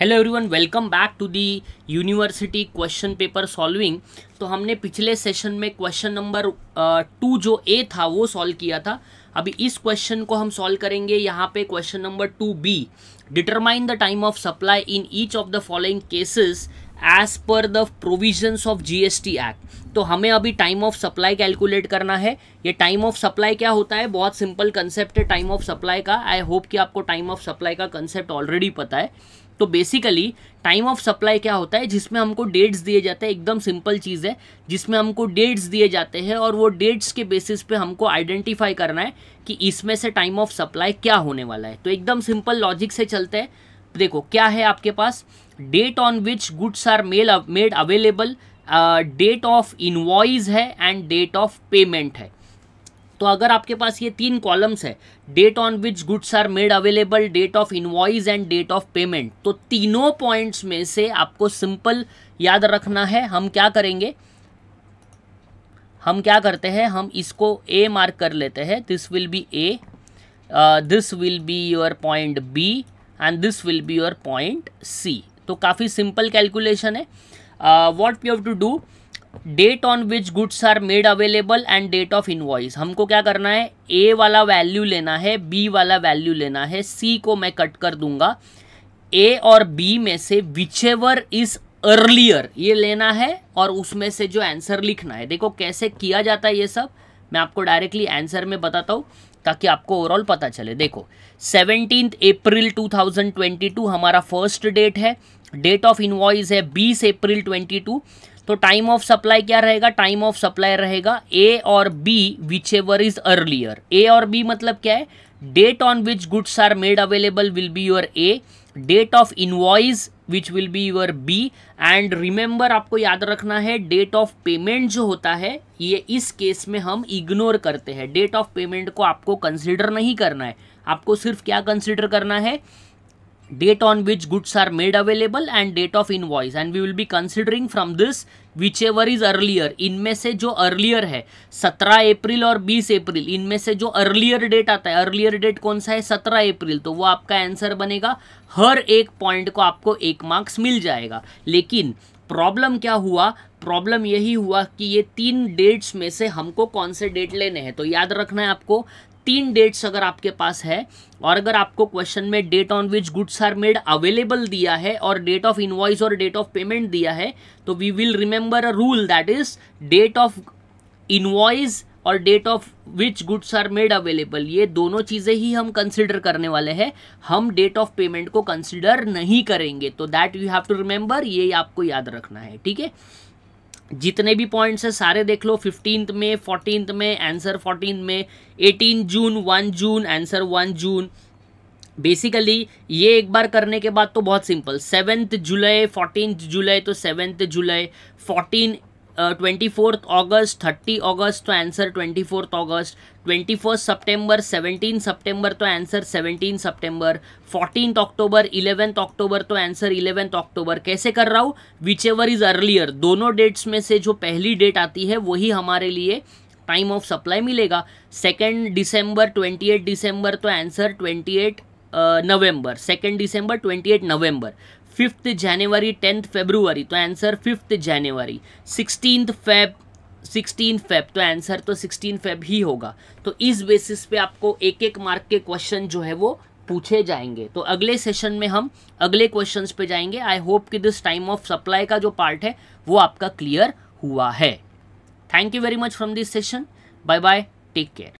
hello everyone welcome back to the university question paper solving तो हमने पिछले session में क्वेश्चन नंबर टू जो ए था वो सॉल्व किया था अभी इस क्वेश्चन को हम सॉल्व करेंगे यहाँ पे question number two B determine the time of supply in each of the following cases as per the provisions of GST act तो हमें अभी टाइम ऑफ सप्लाई कैलकुलेट करना है ये टाइम ऑफ सप्लाई क्या होता है बहुत सिंपल कंसेप्ट है टाइम ऑफ सप्लाई का आई होप कि आपको टाइम ऑफ सप्लाई का कंसेप्ट ऑलरेडी पता है तो बेसिकली टाइम ऑफ सप्लाई क्या होता है जिसमें हमको डेट्स दिए जाते हैं एकदम सिंपल चीज़ है जिसमें हमको डेट्स दिए जाते हैं और वो डेट्स के बेसिस पे हमको आइडेंटिफाई करना है कि इसमें से टाइम ऑफ सप्लाई क्या होने वाला है तो एकदम सिंपल लॉजिक से चलते हैं देखो क्या है आपके पास date on which goods are mail made available date of invoice है एंड डेट ऑफ पेमेंट है तो अगर आपके पास ये तीन कॉलम्स है date on which goods are made available date of invoice and date of payment तो तीनों पॉइंट्स में से आपको सिंपल याद रखना है हम क्या करेंगे हम क्या करते हैं हम इसको ए मार्क कर लेते हैं this will be A this will be your point B and this will be your point C तो काफ़ी सिंपल कैलकुलेशन है what you have to do date on which goods are made available and date of invoice हमको क्या करना है ए वाला value लेना है बी वाला वैल्यू लेना है सी को मैं कट कर दूंगा ए और बी में से विचेवर इज अर्लियर ये लेना है और उसमें से जो आंसर लिखना है देखो कैसे किया जाता है ये सब मैं आपको डायरेक्टली आंसर में बताता हूँ ताकि आपको ओवरऑल पता चले देखो सेवनटीन अप्रैल 2022 हमारा फर्स्ट डेट है डेट ऑफ इनवॉइस है बीस अप्रैल 22 तो टाइम ऑफ सप्लाई क्या रहेगा टाइम ऑफ सप्लाई रहेगा ए और B whichever is earlier A और बी मतलब क्या है date on which goods are made available will be your A date of invoice which will be your B and remember आपको याद रखना है डेट ऑफ पेमेंट जो होता है ये इस केस में हम इग्नोर करते हैं डेट ऑफ पेमेंट को आपको कंसिडर नहीं करना है आपको सिर्फ क्या कंसिडर करना है date on which goods are made available and date of invoice and we will be considering from this whichever is earlier in me se jo earlier hai 17 april or 20 april in me se jo earlier date aata hai earlier date kaun sa hai 17 april to wo aapka answer banega har ek point ko aapko ek marks mil jayega lekin problem क्या हुआ problem यही हुआ कि ये तीन dates में से हमको कौन से डेट लेने हैं तो याद रखना है आपको तीन डेट्स अगर आपके पास है और अगर आपको क्वेश्चन में date on which goods are made available दिया है और डेट ऑफ इन्वॉइस और डेट ऑफ पेमेंट दिया है तो we will remember a rule that is date of invoice और date of which goods are made available ये दोनों चीज़ें ही हम कंसिडर करने वाले हैं हम डेट ऑफ पेमेंट को कंसिडर नहीं करेंगे तो that you have to remember ये आपको याद रखना है ठीक है जितने भी पॉइंट्स हैं सारे देख लो फिफ्टीन में फोर्टीन में आंसर फोर्टीन में eighteen June one June answer one June basically ये एक बार करने के बाद तो बहुत simple seventh July fourteen July तो seventh July fourteen twenty fourth August thirty August तो answer twenty fourth August twenty first September seventeen September तो answer seventeen September fourteen October eleventh October तो आंसर इलेवेंथ अक्टूबर कैसे कर रहा हूँ which ever is earlier दोनों dates में से जो पहली डेट आती है वही हमारे लिए टाइम ऑफ सप्लाई मिलेगा second December twenty eight December तो answer twenty eight November second December twenty eight November fifth January tenth February तो answer fifth January sixteen Feb sixteen Feb तो आंसर तो सिक्सटीन फेब ही होगा तो इस basis पे आपको एक एक मार्क के क्वेश्चन जो है वो पूछे जाएंगे तो अगले सेशन में हम अगले क्वेश्चंस पे जाएंगे आई होप कि दिस टाइम ऑफ सप्लाई का जो पार्ट है वो आपका क्लियर हुआ है thank you very much from this session bye bye take care